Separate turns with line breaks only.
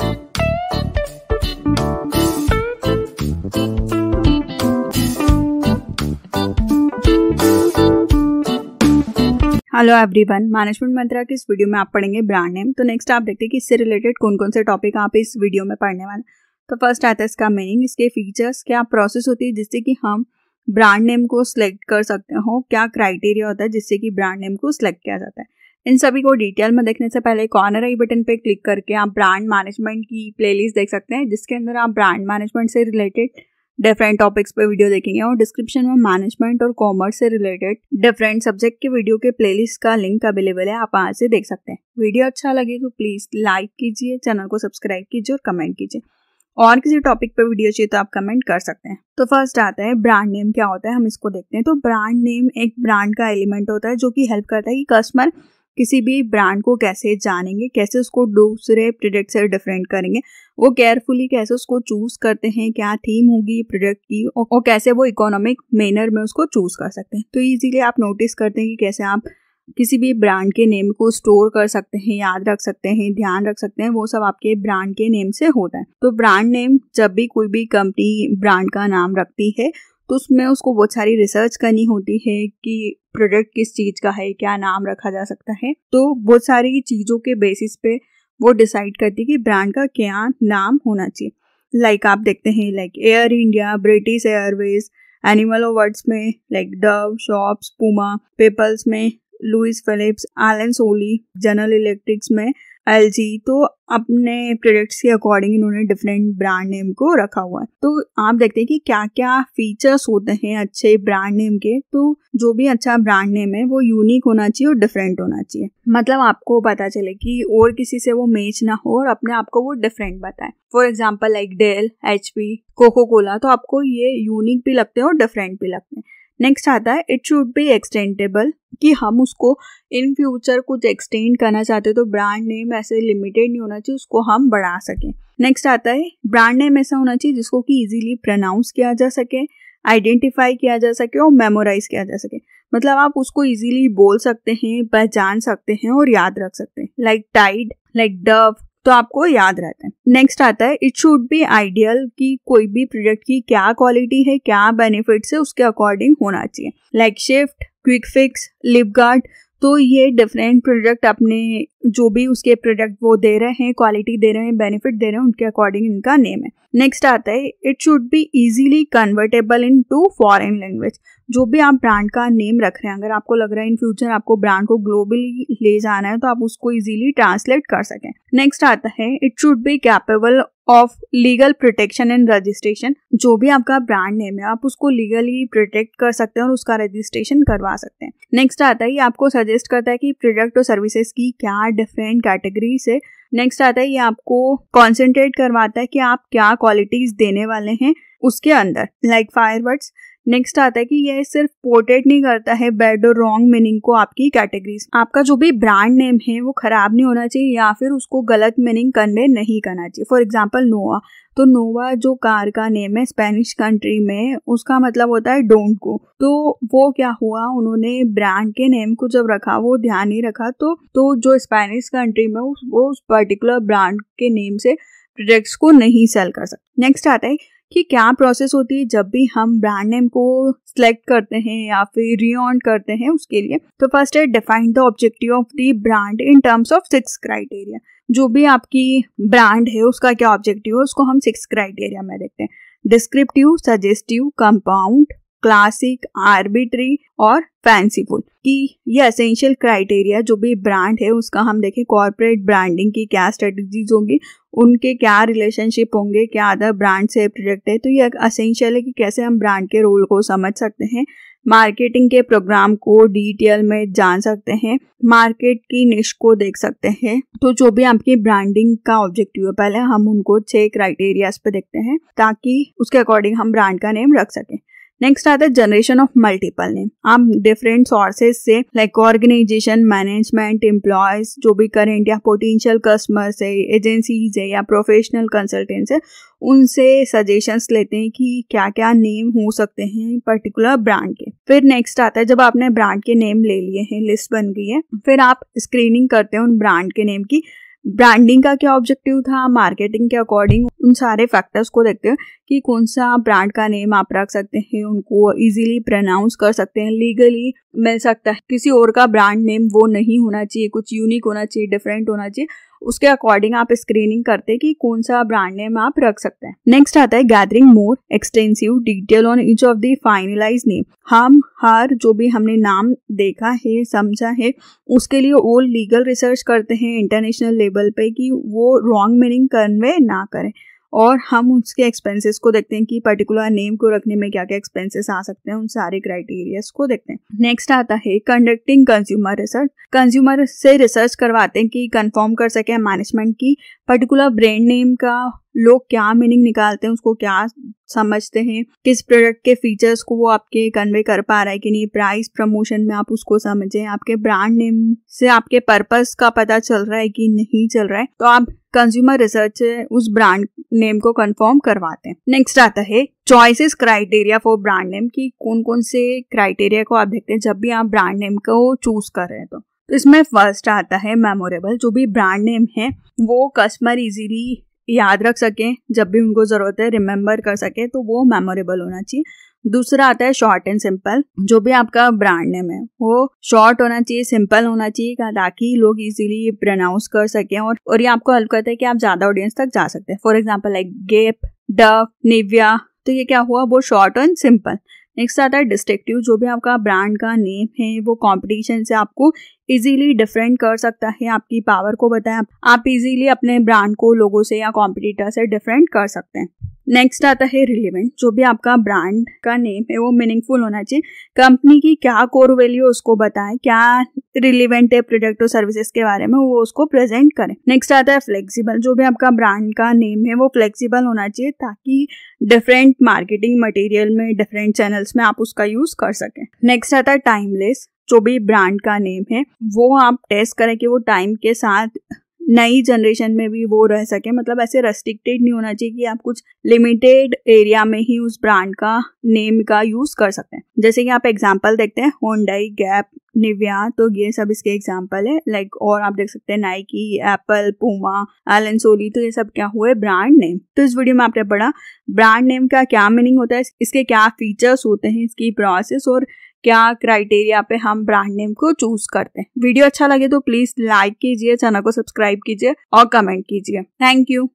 hello everyone management मंत्रा के इस video में आप पढ़ेंगे ब्रांड नेम तो नेक्स्ट आप देखते हैं कि इससे रिलेटेड कौन कौन से टॉपिक आप इस वीडियो में पढ़ने वाले तो फर्स्ट आता है इसका मीनिंग इसके फीचर्स क्या प्रोसेस होती है जिससे कि हम ब्रांड नेम को सिलेक्ट कर सकते हो क्या क्राइटेरिया होता है जिससे कि ब्रांड नेम को सिलेक्ट किया जाता है इन सभी को डिटेल में देखने से पहले कॉर्नर आई बटन पे क्लिक करके आप ब्रांड मैनेजमेंट की प्लेलिस्ट देख सकते हैं जिसके अंदर आप ब्रांड मैनेजमेंट से रिलेटेड डिफरेंट टॉपिक्स पे वीडियो देखेंगे और डिस्क्रिप्शन में मैनेजमेंट और कॉमर्स से रिलेटेड डिफरेंट सब्जेक्ट के वीडियो के प्लेलिस्ट का लिंक अवेलेबल है आप वहाँ से देख सकते हैं वीडियो अच्छा लगे तो प्लीज़ लाइक कीजिए चैनल को सब्सक्राइब कीजिए और कमेंट कीजिए और किसी टॉपिक पर वीडियो चाहिए तो आप कमेंट कर सकते हैं तो फर्स्ट आता है ब्रांड नेम क्या होता है हम इसको देखते हैं तो ब्रांड नेम एक ब्रांड का एलिमेंट होता है जो कि हेल्प करता है कि कस्टमर किसी भी ब्रांड को कैसे जानेंगे कैसे उसको दूसरे प्रोडक्ट से डिफरेंट करेंगे वो केयरफुली कैसे उसको चूज करते हैं क्या थीम होगी प्रोडक्ट की और, कैसे वो इकोनॉमिक मैनर में उसको चूज कर सकते हैं तो इजीली आप नोटिस करते हैं कि कैसे आप किसी भी ब्रांड के नेम को स्टोर कर सकते हैं याद रख सकते हैं ध्यान रख सकते हैं वो सब आपके ब्रांड के नेम से होता है तो ब्रांड नेम जब भी कोई भी कंपनी ब्रांड का नाम रखती है तो उसमें उसको बहुत सारी रिसर्च करनी होती है कि प्रोडक्ट किस चीज़ का है क्या नाम रखा जा सकता है तो बहुत सारी चीज़ों के बेसिस पे वो डिसाइड करती है कि ब्रांड का क्या नाम होना चाहिए लाइक आप देखते हैं like Air India British Airways animal words में like Dove shops Puma peoples में Louis Philips Allen Solly General Electrics में एल तो अपने प्रोडक्ट्स के अकॉर्डिंग इन्होंने डिफरेंट ब्रांड नेम को रखा हुआ है तो आप देखते हैं कि क्या क्या फीचर्स होते हैं अच्छे ब्रांड नेम के तो जो भी अच्छा ब्रांड नेम है वो यूनिक होना चाहिए और डिफरेंट होना चाहिए मतलब आपको पता चले कि और किसी से वो मैच ना हो और अपने आप को वो डिफरेंट बताए for example like Dell H P Coca Cola तो आपको ये यूनिक भी लगते हैं और डिफरेंट भी लगते हैं नेक्स्ट आता है इट शुड बी एक्सटेंडेबल कि हम उसको इन फ्यूचर कुछ एक्सटेंड करना चाहते तो ब्रांड नेम ऐसे लिमिटेड नहीं होना चाहिए उसको हम बढ़ा सकें नेक्स्ट आता है ब्रांड नेम ऐसा होना चाहिए जिसको कि इजीली प्रनाउंस किया जा सके आइडेंटिफाई किया जा सके और मेमोराइज किया जा सके मतलब आप उसको इजीली बोल सकते हैं पहचान सकते हैं और याद रख सकते हैं लाइक टाइड लाइक डव तो आपको याद रहते हैं नेक्स्ट आता है इट शुड बी आइडियल कि कोई भी प्रोडक्ट की क्या क्वालिटी है क्या बेनिफिट है उसके अकॉर्डिंग होना चाहिए like shift quick fix lip guard तो ये डिफरेंट प्रोडक्ट अपने जो भी उसके प्रोडक्ट वो दे रहे हैं क्वालिटी दे रहे हैं बेनिफिट दे रहे हैं उनके अकॉर्डिंग इनका नेम है नेक्स्ट आता है it should be easily convertible into foreign language जो भी आप ब्रांड का नेम रख रहे हैं अगर आपको लग रहा है इन फ्यूचर आपको ब्रांड को ग्लोबली ले जाना है तो आप उसको इजीली ट्रांसलेट कर सकें नेक्स्ट आता है it should be capable of legal protection and registration जो भी आपका ब्रांड नेम है आप उसको लीगली प्रोटेक्ट कर सकते हैं और उसका रजिस्ट्रेशन करवा सकते हैं नेक्स्ट आता है ये आपको सजेस्ट करता है कि प्रोडक्ट और सर्विसेज की क्या डिफरेंट कैटेगरी से नेक्स्ट आता है ये आपको कॉन्सेंट्रेट करवाता है कि आप क्या क्वालिटीज देने वाले हैं उसके अंदर लाइक फायरवर्ड्स नेक्स्ट आता है कि यह सिर्फ पोर्ट्रेट नहीं करता है बेड और रॉन्ग मीनिंग को आपकी कैटेगरीज आपका जो भी ब्रांड नेम है वो खराब नहीं होना चाहिए या फिर उसको गलत मीनिंग कन्वे नहीं करना चाहिए फॉर एग्जाम्पल नोवा तो नोवा जो कार का नेम है स्पेनिश कंट्री में उसका मतलब होता है डोंट गो तो वो क्या हुआ उन्होंने ब्रांड के नेम को जब रखा वो ध्यान नहीं रखा तो तो जो स्पेनिश कंट्री में वो उस पर्टिकुलर ब्रांड के नेम से प्रोडक्ट्स को नहीं सेल कर सकते नेक्स्ट आता है कि क्या प्रोसेस होती है जब भी हम ब्रांड नेम को सिलेक्ट करते हैं या फिर रीऑन करते हैं उसके लिए तो फर्स्ट है define the objective of the brand in terms of six criteria जो भी आपकी ब्रांड है उसका क्या ऑब्जेक्टिव है उसको हम सिक्स क्राइटेरिया में देखते हैं descriptive suggestive compound classic arbitrary और फैंसीफुल कि ये असेंशियल क्राइटेरिया जो भी ब्रांड है उसका हम देखें कॉरपोरेट ब्रांडिंग की क्या स्ट्रेटजीज होंगी उनके क्या रिलेशनशिप होंगे क्या अदर ब्रांड से प्रोडक्ट है तो ये असेंशियल है कि कैसे हम ब्रांड के रोल को समझ सकते हैं मार्केटिंग के प्रोग्राम को डिटेल में जान सकते हैं मार्केट की निश को देख सकते हैं तो जो भी आपकी ब्रांडिंग का ऑब्जेक्टिव है पहले हम उनको छह क्राइटेरियाज पे देखते हैं ताकि उसके अकॉर्डिंग हम ब्रांड का नेम रख सकें नेक्स्ट आता है जनरेशन ऑफ मल्टीपल नेम आप डिफरेंट सोर्सेज से लाइक ऑर्गेनाइजेशन मैनेजमेंट एम्प्लॉयज जो भी करेंट या पोटेंशियल कस्टमर्स है एजेंसीज है या प्रोफेशनल कंसल्टेंट्स है उनसे सजेशंस लेते हैं कि क्या क्या नेम हो सकते हैं पर्टिकुलर ब्रांड के फिर नेक्स्ट आता है जब आपने ब्रांड के नेम ले लिए हैं लिस्ट बन गई है फिर आप स्क्रीनिंग करते हैं उन ब्रांड के नेम की ब्रांडिंग का क्या ऑब्जेक्टिव था मार्केटिंग के अकॉर्डिंग उन सारे फैक्टर्स को देखते हैं कि कौन सा ब्रांड का नेम आप रख सकते हैं उनको इजीली प्रनाउंस कर सकते हैं लीगली मिल सकता है किसी और का ब्रांड नेम वो नहीं होना चाहिए कुछ यूनिक होना चाहिए डिफरेंट होना चाहिए उसके अकॉर्डिंग आप स्क्रीनिंग करते हैं कि कौन सा ब्रांड नेम आप रख सकते हैं नेक्स्ट आता है gathering more extensive detail on each of the finalize name हम हर जो भी हमने नाम देखा है समझा है उसके लिए वो लीगल रिसर्च करते हैं इंटरनेशनल लेवल पे कि वो रॉन्ग मीनिंग कन्वे ना करें और हम उसके एक्सपेंसेस को देखते हैं कि पर्टिकुलर नेम को रखने में क्या क्या एक्सपेंसेस आ सकते हैं उन सारे क्राइटेरियाज को देखते हैं नेक्स्ट आता है कंडक्टिंग कंज्यूमर रिसर्च कंज्यूमर से रिसर्च करवाते हैं कि कंफर्म कर सके मैनेजमेंट की पर्टिकुलर ब्रांड नेम का लोग क्या मीनिंग निकालते हैं उसको क्या समझते हैं किस प्रोडक्ट के फीचर्स को वो आपके कन्वे कर पा रहा है कि नहीं प्राइस प्रमोशन में आप उसको समझें आपके ब्रांड नेम से आपके पर्पस का पता चल रहा है कि नहीं चल रहा है तो आप कंज्यूमर रिसर्च से उस ब्रांड नेम को कंफर्म करवाते हैं नेक्स्ट आता है choices criteria for brand name की कौन कौन से क्राइटेरिया को आप देखते हैं जब भी आप ब्रांड नेम को चूज कर रहे हैं तो, तो इसमें फर्स्ट आता है मेमोरेबल जो भी ब्रांड नेम है वो कस्टमर इजीली याद रख सकें जब भी उनको ज़रूरत है रिमेंबर कर सकें तो वो मेमोरेबल होना चाहिए दूसरा आता है शॉर्ट एंड सिंपल जो भी आपका ब्रांड नेम है वो शॉर्ट होना चाहिए सिंपल होना चाहिए ताकि लोग इजीली प्रोनाउंस कर सकें और और ये आपको हेल्प करता है कि आप ज़्यादा ऑडियंस तक जा सकते हैं for example like Gap Duck Nivea तो ये क्या हुआ वो शॉर्ट एंड सिंपल नेक्स्ट आता है डिस्ट्रिक्टिव जो भी आपका ब्रांड का नेम है वो कॉम्पिटिशन से आपको इजीली डिफरेंट कर सकता है आपकी पावर को बताएं आप इजीली अपने ब्रांड को लोगों से या कॉम्पिटिटर से डिफरेंट कर सकते हैं नेक्स्ट आता है रिलेवेंट जो भी आपका ब्रांड का नेम है वो मीनिंगफुल होना चाहिए कंपनी की क्या कोर वैल्यू उसको बताएं क्या रिलेवेंट है प्रोडक्ट और सर्विसेज के बारे में वो उसको प्रेजेंट करें नेक्स्ट आता है फ्लेक्सिबल जो भी आपका ब्रांड का नेम है वो फ्लेक्सिबल होना चाहिए ताकि डिफरेंट मार्केटिंग मटेरियल में डिफरेंट चैनल्स में आप उसका यूज कर सकें नेक्स्ट आता है टाइमलेस जो भी ब्रांड का नेम है वो आप टेस्ट करें कि वो टाइम के साथ नई जनरेशन में भी वो रह सके मतलब ऐसे रेस्ट्रिक्टेड नहीं होना चाहिए कि आप कुछ लिमिटेड एरिया में ही उस ब्रांड का नेम का यूज कर सकते हैं जैसे कि आप एग्जांपल देखते हैं होंडाई गैप निविया तो ये सब इसके एग्जाम्पल है लाइक और आप देख सकते हैं Nike Apple Puma Allen Solly तो ये सब क्या हुए ब्रांड नेम तो इस वीडियो में आपने पढ़ा ब्रांड नेम का क्या मीनिंग होता है इसके क्या फीचर्स होते हैं इसकी प्रोसेस और क्या क्राइटेरिया पे हम ब्रांड नेम को चूज करते हैं वीडियो अच्छा लगे तो प्लीज लाइक कीजिए चैनल को सब्सक्राइब कीजिए और कमेंट कीजिए थैंक यू